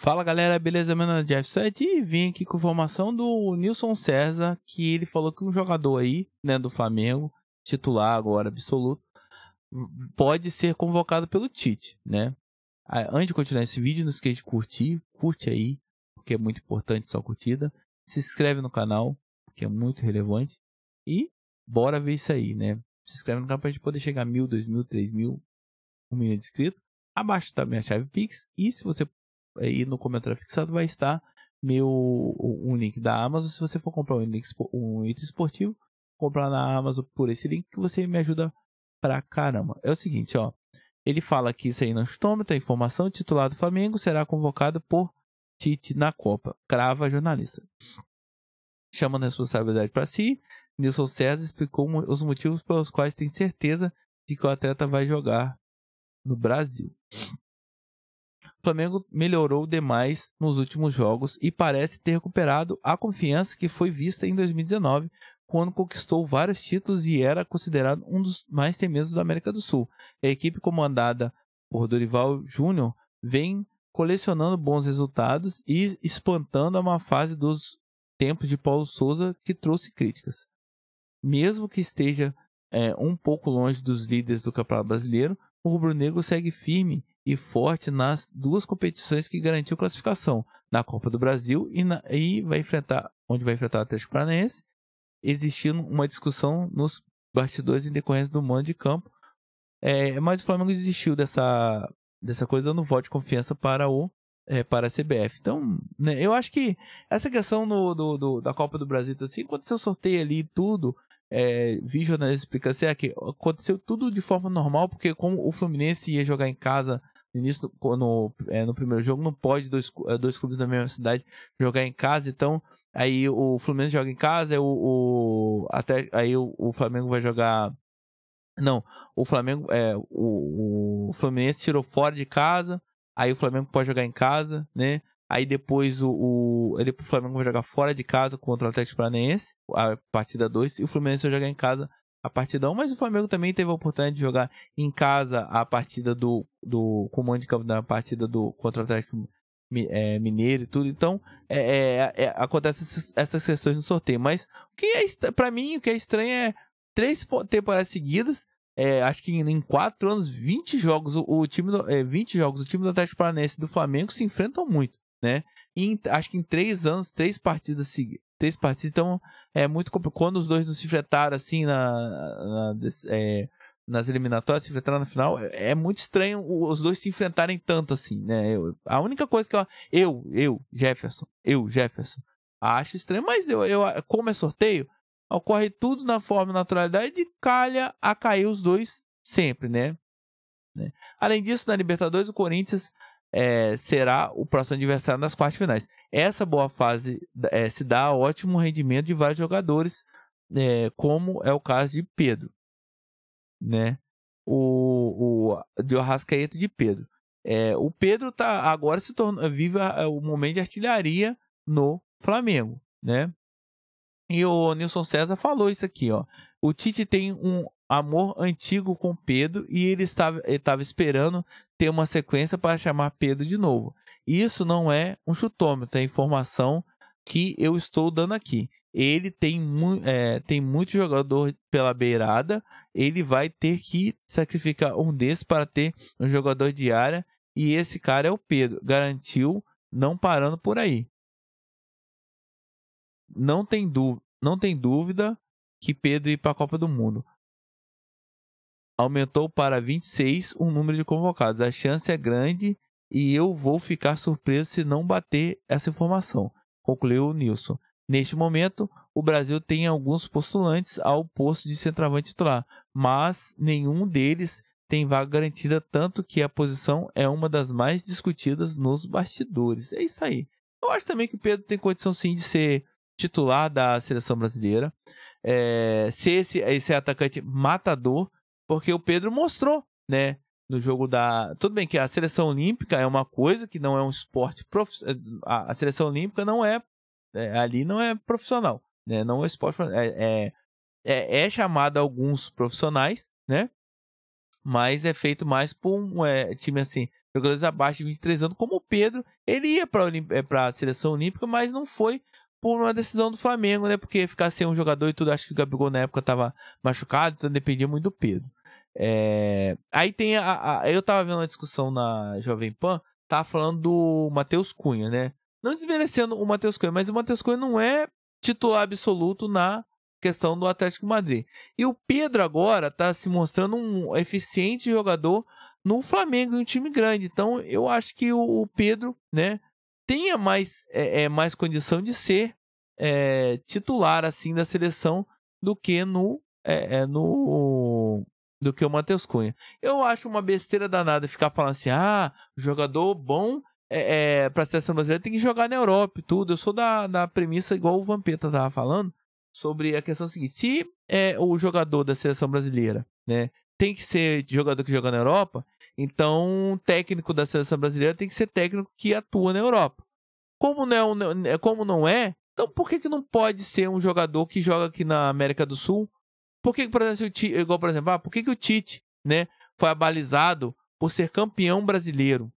Fala galera, beleza? Meu nome é Jeff Sete e vim aqui com informação do Nilson César, que ele falou que um jogador aí, né, do Flamengo, titular agora, absoluto, pode ser convocado pelo Tite, né? Ah, antes de continuar esse vídeo, não esqueça de curtir, curte aí, porque é muito importante sua curtida. Se inscreve no canal, que é muito relevante. E bora ver isso aí, né? Se inscreve no canal pra gente poder chegar a mil, dois mil, três mil, um milhão de inscritos. Abaixo também a chave Pix. E se você aí no comentário fixado vai estar meu um link da Amazon. Se você for comprar um, link, um item esportivo, comprar na Amazon por esse link que você me ajuda pra caramba. É o seguinte, ó. Ele fala que isso aí não estômago, informação, titulado Flamengo será convocado por Tite na Copa. Crava jornalista. Chamando a responsabilidade para si, Nilson César explicou os motivos pelos quais tem certeza de que o atleta vai jogar no Brasil. Flamengo melhorou demais nos últimos jogos e parece ter recuperado a confiança que foi vista em 2019, quando conquistou vários títulos e era considerado um dos mais temidos da América do Sul. A equipe comandada por Dorival Júnior vem colecionando bons resultados e espantando a má fase dos tempos de Paulo Souza, que trouxe críticas. Mesmo que esteja é, um pouco longe dos líderes do Campeonato Brasileiro, o rubro-negro segue firme e forte nas duas competições que garantiu classificação, na Copa do Brasil e, na, e vai enfrentar, onde vai enfrentar o Atlético Paranaense, existindo uma discussão nos bastidores em decorrência do mando de campo. É, mas o Flamengo desistiu dessa, dessa coisa, dando um voto de confiança para o é, para a CBF. Então, né, eu acho que essa questão do, do, do, da Copa do Brasil, então, assim, aconteceu o sorteio ali e tudo, é, vi jornalistas explicando assim, é que aconteceu tudo de forma normal, porque como o Fluminense ia jogar em casa no início, no, no, é, no primeiro jogo, não pode dois, é, dois clubes da mesma cidade jogar em casa, então aí o Fluminense joga em casa, o, o até aí o, o, Flamengo vai jogar não, o Flamengo é o, o Fluminense tirou fora de casa, aí o Flamengo pode jogar em casa, né? Aí depois o, o, ele, o Flamengo vai jogar fora de casa contra o Atlético Paranaense, a partida 2, e o Fluminense vai jogar em casa a partida 1, mas o Flamengo também teve a oportunidade de jogar em casa a partida do, do comando de campo da né, partida do contra o Atlético é, Mineiro e tudo. Então, é, é, é acontece essas, sessões no sorteio. Mas o que é para mim, o que é estranho é três temporadas seguidas, é, acho que em, quatro anos, 20 jogos, o, o time do, é, 20 jogos, o time do Atlético Paranaense e do Flamengo se enfrentam muito, né? Em, acho que em três anos, três partidas seguidas três partidas. Então, é muito complicado. Quando os dois não se enfrentaram assim na, na é, nas eliminatórias, se enfrentaram na final, é, é, muito estranho os dois se enfrentarem tanto assim, né? Eu, a única coisa que eu, eu, eu, Jefferson, eu, Jefferson, acho estranho, mas eu, eu como é sorteio, ocorre tudo na forma e naturalidade e calha a cair os dois sempre, né? né? Além disso, na Libertadores, o Corinthians é, será o próximo adversário nas quartas finais. Essa boa fase é, se dá a ótimo rendimento de vários jogadores, é, como é o caso de Pedro, né? O, o de Arrascaeta de Pedro. É, o Pedro tá agora se torna, vive é, o momento de artilharia no Flamengo, né? E o Nilson César falou isso aqui, ó. O Tite tem um amor antigo com Pedro e ele estava, ele estava esperando ter uma sequência para chamar Pedro de novo. Isso não é um chutômetro, é informação que eu estou dando aqui. Ele tem, mu é, tem muito jogador pela beirada, ele vai ter que sacrificar um desses para ter um jogador de área e esse cara é o Pedro. Garantiu, não parando por aí. Não tem, não tem dúvida que Pedro ir para a Copa do Mundo aumentou para 26 o número de convocados. A chance é grande e eu vou ficar surpreso se não bater essa informação, concluiu Nilson. Neste momento, o Brasil tem alguns postulantes ao posto de centroavante titular, mas nenhum deles tem vaga garantida, tanto que a posição é uma das mais discutidas nos bastidores. É isso aí. Eu acho também que o Pedro tem condição sim de ser titular da seleção brasileira, é, ser esse, esse atacante matador porque o Pedro mostrou, né? No jogo da. Tudo bem que a seleção olímpica é uma coisa que não é um esporte profissional. Eh, a seleção olímpica não é. é ali não é profissional, né? Não é esporte. É, é, é, é chamada alguns profissionais, né? Mas é feito mais por um é, time assim, jogadores abaixo de 23 anos, como o Pedro. Ele ia para eh, a seleção olímpica, mas não foi por uma decisão do Flamengo, né? Porque ficar sem um jogador e tudo, acho que o Gabigol na época estava machucado, então dependia muito do Pedro. É... Aí tem a, a, Eu tava vendo uma discussão na Jovem Pan, tava falando do Matheus Cunha, né? Não desmerecendo o Matheus Cunha, mas o Matheus Cunha não é titular absoluto na questão do Atlético Madrid. E o Pedro agora tá se mostrando um eficiente jogador no Flamengo, em um time grande. Então eu acho que o, o Pedro, né, tenha mais, é, é, mais condição de ser é, titular assim da seleção do que no, é, é no do que o Matheus Cunha. Eu acho uma besteira danada ficar falando assim: ah, jogador bom é, é, pra seleção brasileira tem que jogar na Europa e tudo. Eu sou da, da premissa, igual o Vampeta tava falando, sobre a questão seguinte: se é o jogador da seleção brasileira, né, tem que ser jogador que joga na Europa, então o técnico da seleção brasileira tem que ser técnico que atua na Europa. Como não, é né, como não é, então por que, que não pode ser um jogador que joga aqui na América do Sul por que, por exemplo, igual, por exemplo, ah, por que, que o Tite, né, foi abalizado por ser campeão brasileiro?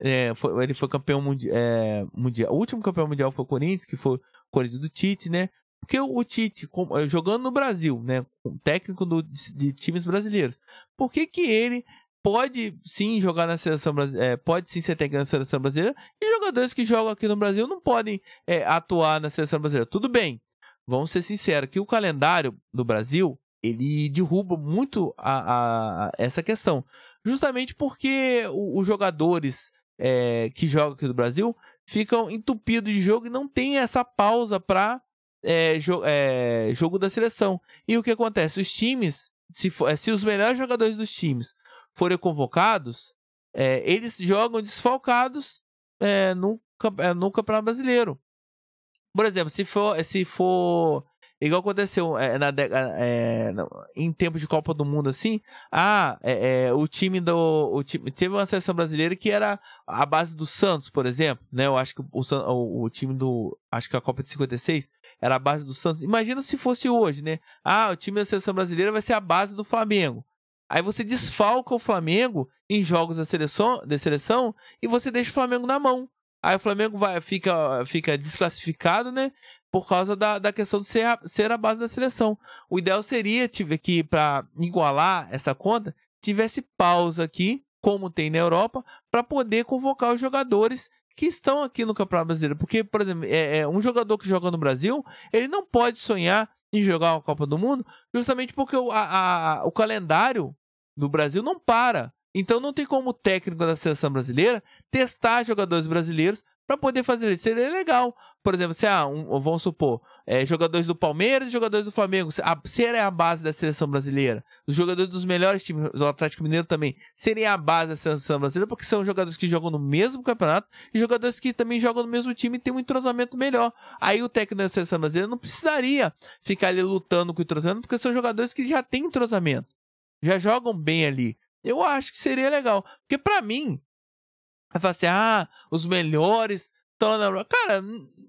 É, foi, ele foi campeão mundi é, mundial. O último campeão mundial foi o Corinthians, que foi o Corinthians do Tite, né? Porque o, o Tite, com, eh, jogando no Brasil, né? Técnico do, de, de, times brasileiros. Por que, que ele pode sim jogar na seleção é, pode sim ser técnico na seleção brasileira, e jogadores que jogam aqui no Brasil não podem eh, atuar na seleção brasileira? Tudo bem vamos ser sinceros, que o calendário do Brasil ele derruba muito a, a essa questão. Justamente porque os jogadores é, que jogam aqui do Brasil ficam entupidos de jogo e não tem essa pausa para é, eh, jo é, jogo da seleção. E o que acontece? Os times, se, for, se os melhores jogadores dos times forem convocados, eles jogam desfalcados no, no Campeonato Brasileiro. Por exemplo, se for. Se for igual aconteceu é, na, é, em tempo de Copa do Mundo assim ah é, é o time do o time teve uma seleção brasileira que era a base do Santos por exemplo né eu acho que o, o, o time do acho que a Copa de 56 era a base do Santos imagina se fosse hoje né ah o time da seleção brasileira vai ser a base do Flamengo Aí você desfalca o Flamengo em jogos da seleção, da seleção e você deixa o Flamengo na mão. Aí o Flamengo vai, fica, fica desclassificado, né? Por causa da, da questão de ser a, ser a base da seleção. O ideal seria tiver que, para igualar essa conta, tivesse pausa aqui, como tem na Europa, para poder convocar os jogadores que estão aqui no Campeonato Brasileiro. Porque, por exemplo, é, é, um jogador que joga no Brasil, ele não pode sonhar em jogar uma Copa do Mundo, justamente porque o, a, a, o calendário do Brasil não para. Então não tem como o técnico da seleção brasileira testar jogadores brasileiros para poder fazer isso. Seria legal. Por exemplo, se ah, um, vamos supor, é, jogadores do Palmeiras e jogadores do Flamengo. Ah, a, a base da seleção brasileira. Os jogadores dos melhores times, do Atlético Mineiro também, seria a base da seleção brasileira, porque são jogadores que jogam no mesmo campeonato e jogadores que também jogam no mesmo time e têm um entrosamento melhor. Aí o técnico da seleção brasileira não precisaria ficar ali lutando com o entrosamento, porque são jogadores que já têm entrosamento. Já jogam bem ali. Eu acho que seria legal. Porque para mim, vai falar assim, ah, os melhores estão na Europa. Cara,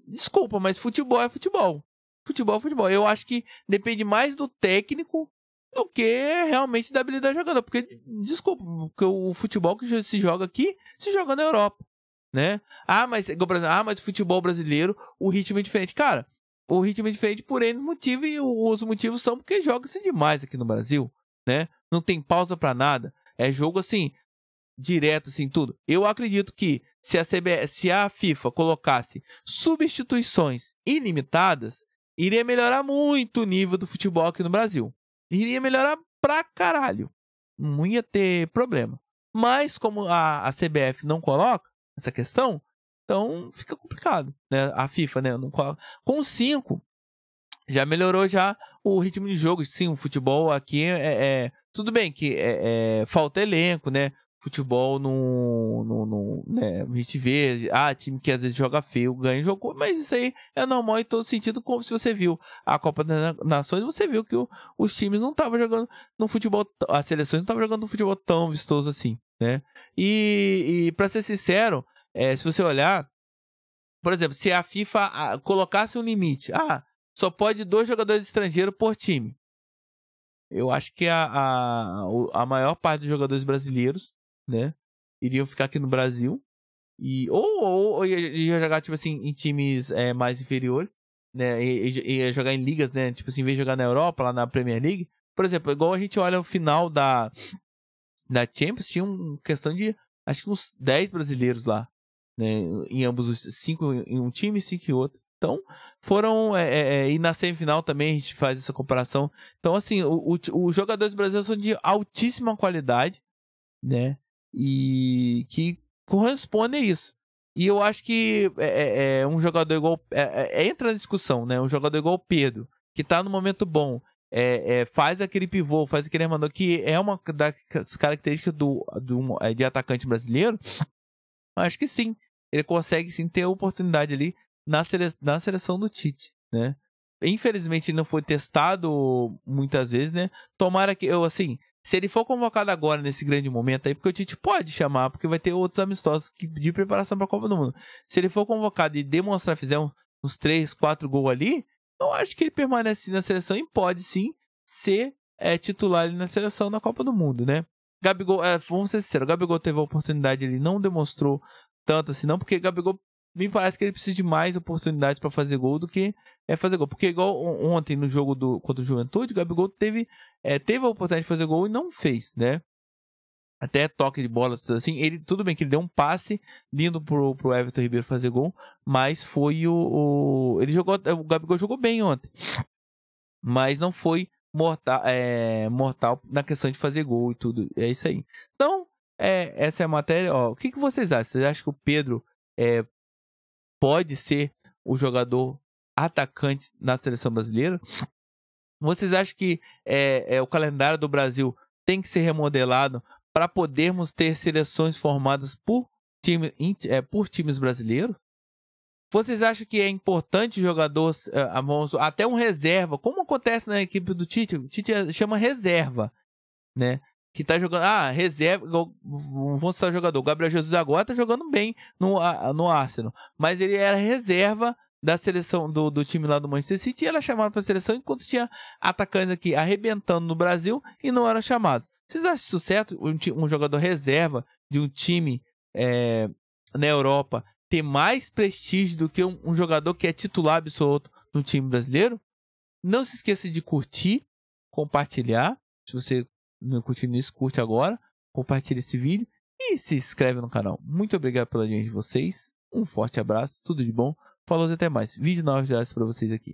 desculpa, mas futebol é futebol. Futebol é futebol. Eu acho que depende mais do técnico do que realmente da habilidade jogada. Porque, desculpa, porque o futebol que se joga aqui se joga na Europa. Né? Ah, mas, ah, mas futebol brasileiro, o ritmo é diferente. Cara, o ritmo é diferente por N motivos e os motivos são porque joga-se demais aqui no Brasil, né? Não tem pausa para nada. É jogo assim, direto, assim, tudo. Eu acredito que se a, CBS, se a FIFA colocasse substituições ilimitadas, iria melhorar muito o nível do futebol aqui no Brasil. Iria melhorar pra caralho. Não ia ter problema. Mas como a, a CBF não coloca essa questão, então fica complicado, né? A FIFA, né? Não coloca. Com 5, já melhorou já o ritmo de jogo. Sim, o futebol aqui é, é tudo bem que é, é, falta elenco, né? Futebol não. no né? A gente vê, ah, time que às vezes joga feio, ganha jogou, mas isso aí é normal em todo sentido, como se você viu a Copa das Nações, você viu que o, os times não estavam jogando no futebol, as seleções não estavam jogando um futebol tão vistoso assim, né? E, e para ser sincero, é, se você olhar, por exemplo, se a FIFA ah, colocasse um limite, ah, só pode dois jogadores estrangeiros por time eu acho que a, a, a maior parte dos jogadores brasileiros, né, iriam ficar aqui no Brasil. E, ou, ou, ou ia jogar, tipo assim, em times é, mais inferiores, né? Ia jogar em ligas, né? Tipo assim, em vez de jogar na Europa, lá na Premier League. Por exemplo, igual a gente olha o final da, da Champions, tinha uma questão de acho que uns 10 brasileiros lá, né? Em ambos os cinco em um time, cinco em outro. Então, foram. É, é, é, e na semifinal também a gente faz essa comparação. Então, assim, os jogadores brasileiros são de altíssima qualidade, né? E que corresponde a isso. E eu acho que é, é, é um jogador igual. É, entra na discussão, né? Um jogador igual o Pedro, que está no momento bom, faz aquele pivô, faz aquele remando que é uma das características do, do, de atacante brasileiro. Acho que sim. Ele consegue sim ter a oportunidade ali na, sele... na seleção do Tite, né? Infelizmente ele não foi testado muitas vezes, né? Tomara que eu assim, se ele for convocado agora nesse grande momento aí, porque o Tite pode chamar, porque vai ter outros amistosos de preparação para a Copa do Mundo. Se ele for convocado e demonstrar fizer uns 3, 4 gols ali, eu acho que ele permanece na seleção e pode sim ser é, titular ali na seleção na Copa do Mundo, né? Gabigol, é, vamos ser sinceros, o Gabigol teve a oportunidade, ele não demonstrou tanto assim, não, porque Gabigol me parece que ele precisa de mais oportunidades para fazer gol do que é fazer gol. Porque igual ontem no jogo do, contra o Juventude, o Gabigol teve, é, teve a oportunidade de fazer gol e não fez, né? Até toque de bola, assim. Ele, tudo bem que ele deu um passe lindo pro, pro Everton Ribeiro fazer gol, mas foi o, o Ele jogou. O Gabigol jogou bem ontem. Mas não foi mortal, é, mortal na questão de fazer gol e tudo. É isso aí. Então, é, essa é a matéria. Ó, o que, que vocês acham? Vocês acham que o Pedro é, pode ser o jogador atacante na seleção brasileira? Vocês acham que é, é, o calendário do Brasil tem que ser remodelado para podermos ter seleções formadas por, time, é, por times brasileiros? Vocês acham que é importante jogadores, até um reserva, como acontece na equipe do Tite? O Tite chama reserva, né? que tá jogando. Ah, reserva. Vamos citar tá jogador. O Gabriel Jesus agora tá jogando bem no, no Arsenal. Mas ele era reserva da seleção do, do time lá do Manchester City e era chamado para a seleção enquanto tinha atacantes aqui arrebentando no Brasil e não era chamado Vocês acham isso certo? Um, um jogador reserva de um time é, na Europa ter mais prestígio do que um, um jogador que é titular absoluto no time brasileiro? Não se esqueça de curtir, compartilhar se você não curtindo isso, curte agora, compartilha esse vídeo e se inscreve no canal. Muito obrigado pela audiência de vocês. Um forte abraço, tudo de bom. Falou e até mais. Vídeo novos diários para vocês aqui.